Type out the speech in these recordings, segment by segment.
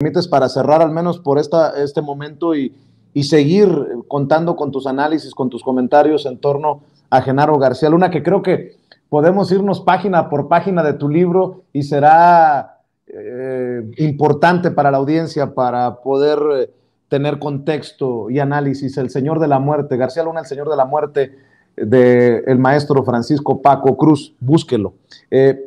permites para cerrar al menos por esta, este momento y, seguir contando con tus análisis, con tus comentarios en torno a Genaro García Luna, que creo que podemos irnos página por página de tu libro y será eh, importante para la audiencia para poder eh, tener contexto y análisis. El Señor de la Muerte, García Luna, el Señor de la Muerte del maestro Francisco Paco Cruz, búsquelo. Eh,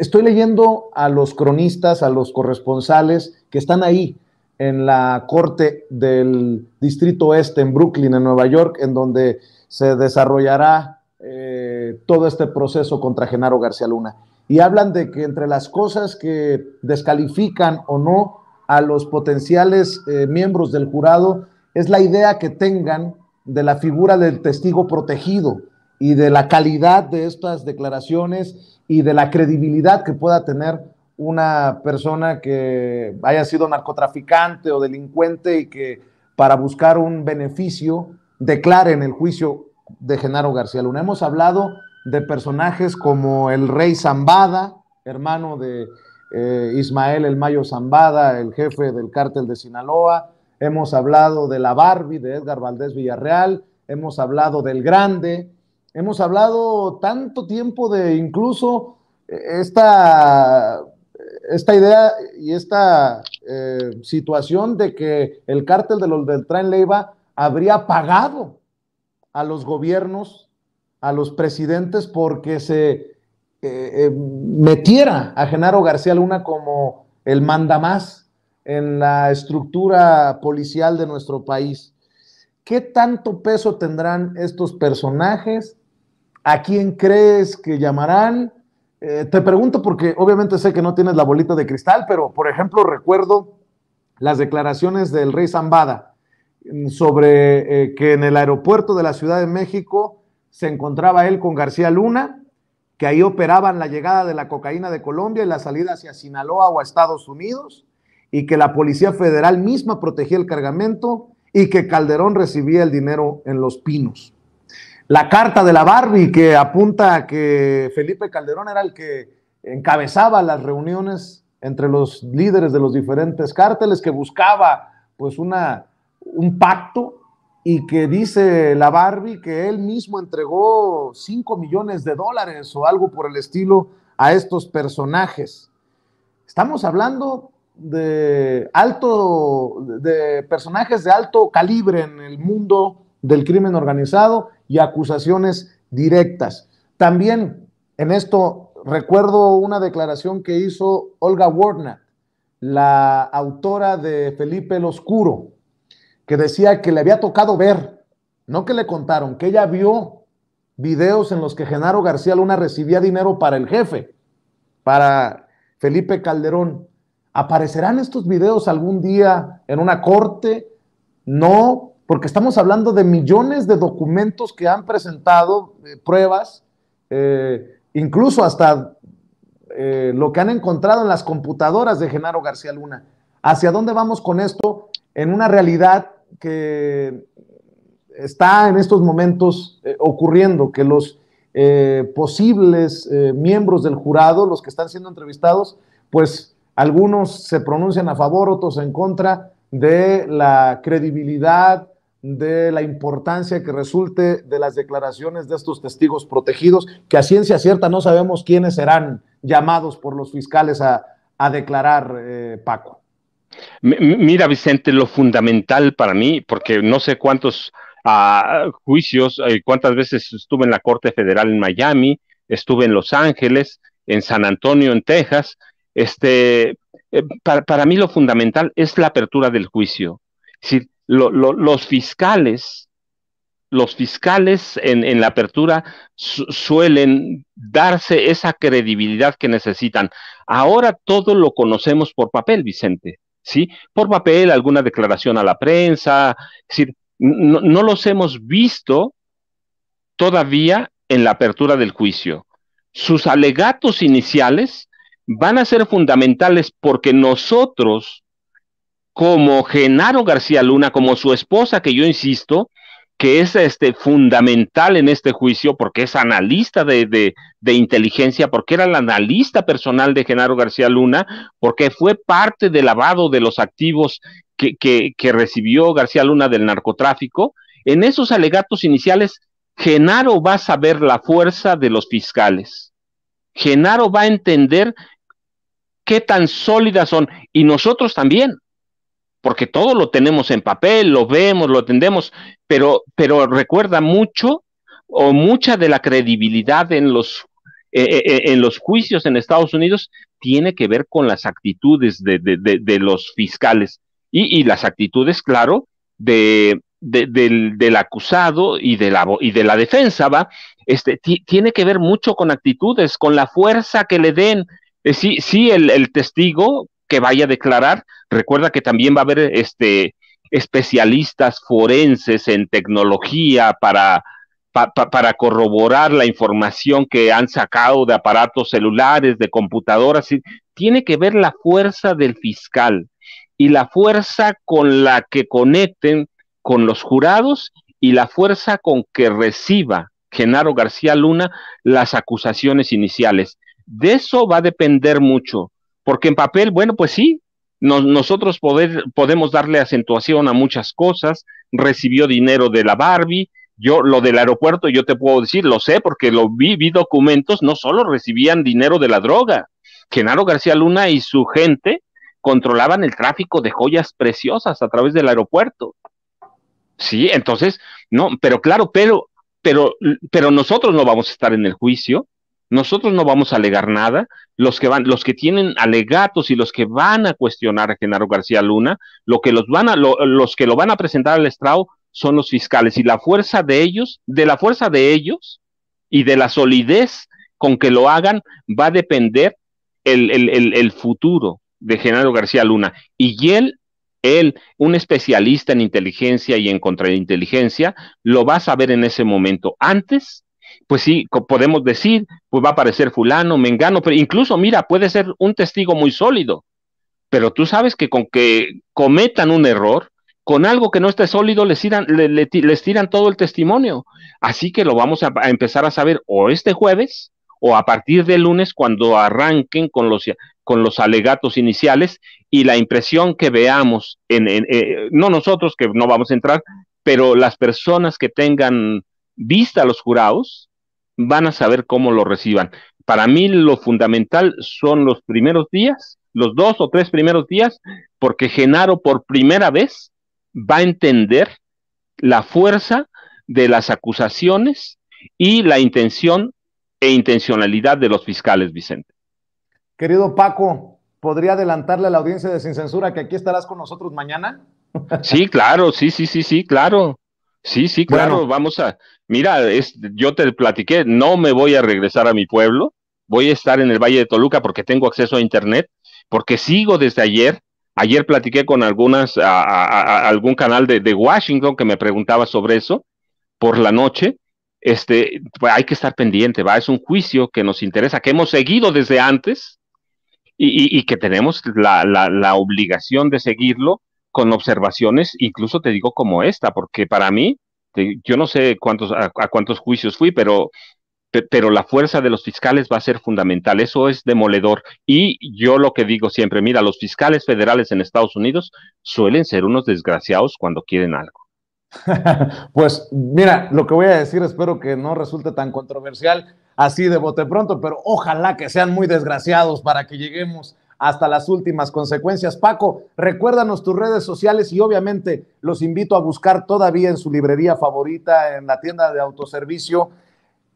estoy leyendo a los cronistas, a los corresponsales que están ahí en la corte del Distrito Este, en Brooklyn, en Nueva York, en donde se desarrollará eh, todo este proceso contra Genaro García Luna. Y hablan de que entre las cosas que descalifican o no a los potenciales eh, miembros del jurado es la idea que tengan de la figura del testigo protegido y de la calidad de estas declaraciones y de la credibilidad que pueda tener una persona que haya sido narcotraficante o delincuente y que para buscar un beneficio declare en el juicio de Genaro García Luna. Hemos hablado de personajes como el rey Zambada, hermano de eh, Ismael El Mayo Zambada, el jefe del cártel de Sinaloa. Hemos hablado de la Barbie, de Edgar Valdés Villarreal. Hemos hablado del Grande, Hemos hablado tanto tiempo de incluso eh, esta, esta idea y esta eh, situación de que el cártel de los Beltrán Leiva habría pagado a los gobiernos, a los presidentes, porque se eh, metiera a Genaro García Luna como el mandamás en la estructura policial de nuestro país. ¿Qué tanto peso tendrán estos personajes? ¿A quién crees que llamarán? Eh, te pregunto porque obviamente sé que no tienes la bolita de cristal, pero por ejemplo recuerdo las declaraciones del rey Zambada mm, sobre eh, que en el aeropuerto de la Ciudad de México se encontraba él con García Luna, que ahí operaban la llegada de la cocaína de Colombia y la salida hacia Sinaloa o a Estados Unidos, y que la Policía Federal misma protegía el cargamento y que Calderón recibía el dinero en los pinos la carta de la Barbie que apunta a que Felipe Calderón era el que encabezaba las reuniones entre los líderes de los diferentes cárteles, que buscaba pues una, un pacto y que dice la Barbie que él mismo entregó 5 millones de dólares o algo por el estilo a estos personajes. Estamos hablando de alto de personajes de alto calibre en el mundo del crimen organizado y acusaciones directas. También en esto recuerdo una declaración que hizo Olga warner la autora de Felipe el Oscuro, que decía que le había tocado ver, no que le contaron, que ella vio videos en los que Genaro García Luna recibía dinero para el jefe, para Felipe Calderón. ¿Aparecerán estos videos algún día en una corte? No, porque estamos hablando de millones de documentos que han presentado, eh, pruebas, eh, incluso hasta eh, lo que han encontrado en las computadoras de Genaro García Luna. ¿Hacia dónde vamos con esto en una realidad que está en estos momentos ocurriendo, que los posibles miembros del jurado, los que están siendo entrevistados, pues algunos se pronuncian a favor, otros en contra de la credibilidad de la importancia que resulte de las declaraciones de estos testigos protegidos, que a ciencia cierta no sabemos quiénes serán llamados por los fiscales a, declarar, eh, Paco. Mira, Vicente, lo fundamental para mí, porque no sé cuántos ah, juicios, eh, cuántas veces estuve en la Corte Federal en Miami, estuve en Los Ángeles, en San Antonio, en Texas, este, eh, para, para, mí lo fundamental es la apertura del juicio. Si los fiscales, los fiscales en, la apertura suelen darse esa credibilidad que necesitan. Ahora todo lo conocemos por papel, Vicente, ¿sí? Por papel, alguna declaración a la prensa, es decir, no los hemos visto todavía en la apertura del juicio. Sus alegatos iniciales van a ser fundamentales porque nosotros, como Genaro García Luna, como su esposa, que yo insisto, que es este, fundamental en este juicio porque es analista de, inteligencia, porque era el analista personal de Genaro García Luna, porque fue parte del lavado de los activos que, que recibió García Luna del narcotráfico. En esos alegatos iniciales, Genaro va a saber la fuerza de los fiscales. Genaro va a entender qué tan sólidas son. Y nosotros también porque todo lo tenemos en papel, lo vemos, lo atendemos, pero, pero recuerda mucho o mucha de la credibilidad en los, eh, eh, eh, en los juicios en Estados Unidos tiene que ver con las actitudes de, los fiscales y, las actitudes, claro, de, del, acusado y de la, y de la defensa, ¿va? Este, tiene que ver mucho con actitudes, con la fuerza que le den. sí, sí el testigo que vaya a declarar. Recuerda que también va a haber este, especialistas forenses en tecnología para, para corroborar la información que han sacado de aparatos celulares, de computadoras. Tiene que ver la fuerza del fiscal y la fuerza con la que conecten con los jurados y la fuerza con que reciba Genaro García Luna las acusaciones iniciales. De eso va a depender mucho porque en papel, bueno, pues sí, nosotros podemos darle acentuación a muchas cosas, recibió dinero de la Barbie, yo lo del aeropuerto, yo te puedo decir, lo sé porque lo vi, vi documentos, no solo recibían dinero de la droga, Genaro García Luna y su gente controlaban el tráfico de joyas preciosas a través del aeropuerto. Sí, entonces, no, pero claro, pero, pero, pero nosotros no vamos a estar en el juicio, nosotros no vamos a alegar nada. Los que van, los que tienen alegatos y los que van a cuestionar a Genaro García Luna, lo que los van a, los que lo van a presentar al estrado son los fiscales y la fuerza de ellos, de la fuerza de ellos y de la solidez con que lo hagan va a depender el, futuro de Genaro García Luna. Y él, él, un especialista en inteligencia y en contrainteligencia, lo va a saber en ese momento. Antes, pues sí, podemos decir, pues va a aparecer fulano, mengano, pero incluso, mira, puede ser un testigo muy sólido, pero tú sabes que con que cometan un error, con algo que no esté sólido, les tiran, les tiran todo el testimonio. Así que lo vamos a, empezar a saber o este jueves o a partir del lunes cuando arranquen con los, con los alegatos iniciales y la impresión que veamos, en, eh, no nosotros que no vamos a entrar, pero las personas que tengan vista a los jurados, van a saber cómo lo reciban. Para mí lo fundamental son los primeros días, los dos o tres primeros días, porque Genaro por primera vez va a entender la fuerza de las acusaciones y la intención e intencionalidad de los fiscales, Vicente. Querido Paco, ¿podría adelantarle a la audiencia de Sin Censura que aquí estarás con nosotros mañana? Sí, claro, sí, sí, sí, sí, claro. Sí, sí, claro, vamos a. Mira, yo te platiqué, no me voy a regresar a mi pueblo, voy a estar en el Valle de Toluca porque tengo acceso a Internet, porque sigo desde ayer. Ayer platiqué con algunas, a, algún canal de, Washington que me preguntaba sobre eso por la noche. Este, pues, hay que estar pendiente, va, es un juicio que nos interesa, que hemos seguido desde antes y, que tenemos la, la obligación de seguirlo con observaciones, incluso te digo como esta, porque para mí, yo no sé cuántos, a, cuántos juicios fui, pero, pero la fuerza de los fiscales va a ser fundamental, eso es demoledor. Y yo lo que digo siempre, mira, los fiscales federales en Estados Unidos suelen ser unos desgraciados cuando quieren algo. pues mira, lo que voy a decir, espero que no resulte tan controversial así de bote pronto, pero ojalá que sean muy desgraciados para que lleguemos hasta las últimas consecuencias. Paco, recuérdanos tus redes sociales y obviamente los invito a buscar todavía en su librería favorita, en la tienda de autoservicio,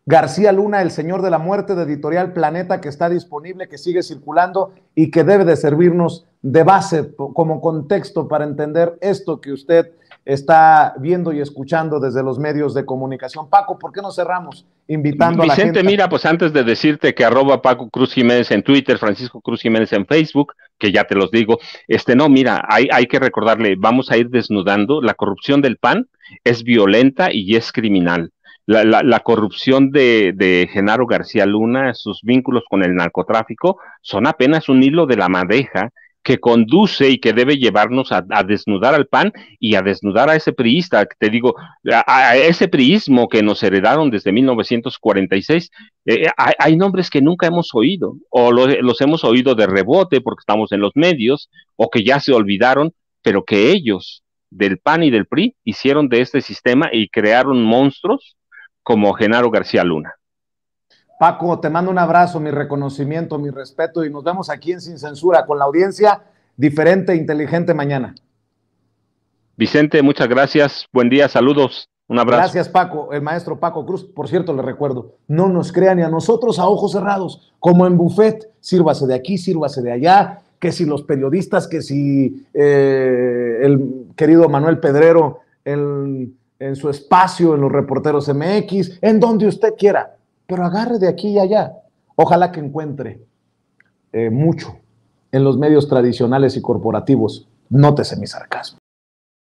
García Luna, El Señor de la Muerte, de Editorial Planeta, que está disponible, que sigue circulando y que debe de servirnos de base como contexto para entender esto que usted está viendo y escuchando desde los medios de comunicación. Paco, ¿por qué no cerramos invitando a la gente? mira, pues antes de decirte que arroba Paco Cruz Jiménez en Twitter, Francisco Cruz Jiménez en Facebook, que ya te los digo, este no, mira, hay, que recordarle, vamos a ir desnudando, la corrupción del PAN es violenta y es criminal. La, corrupción de, de, Genaro García Luna, sus vínculos con el narcotráfico, son apenas un hilo de la madeja que conduce y que debe llevarnos a, desnudar al PAN y a desnudar a ese priista, te digo, a, ese priismo que nos heredaron desde 1946. Eh, eh, hay, nombres que nunca hemos oído, o los hemos oído de rebote porque estamos en los medios, o que ya se olvidaron, pero que ellos, del PAN y del PRI, hicieron de este sistema y crearon monstruos como Genaro García Luna. Paco, te mando un abrazo, mi reconocimiento, mi respeto y nos vemos aquí en Sin Censura con la audiencia diferente, e inteligente mañana. Vicente, muchas gracias. Buen día, saludos. Un abrazo. Gracias, Paco, el maestro Paco Cruz. Por cierto, le recuerdo, no nos crean ni a nosotros a ojos cerrados, como en buffet, sírvase de aquí, sírvase de allá, que si los periodistas, que si eh, el querido Manuel Pedrero en, en su espacio, en los reporteros MX, en donde usted quiera pero agarre de aquí y allá. Ojalá que encuentre eh, mucho en los medios tradicionales y corporativos. Nótese mi sarcasmo.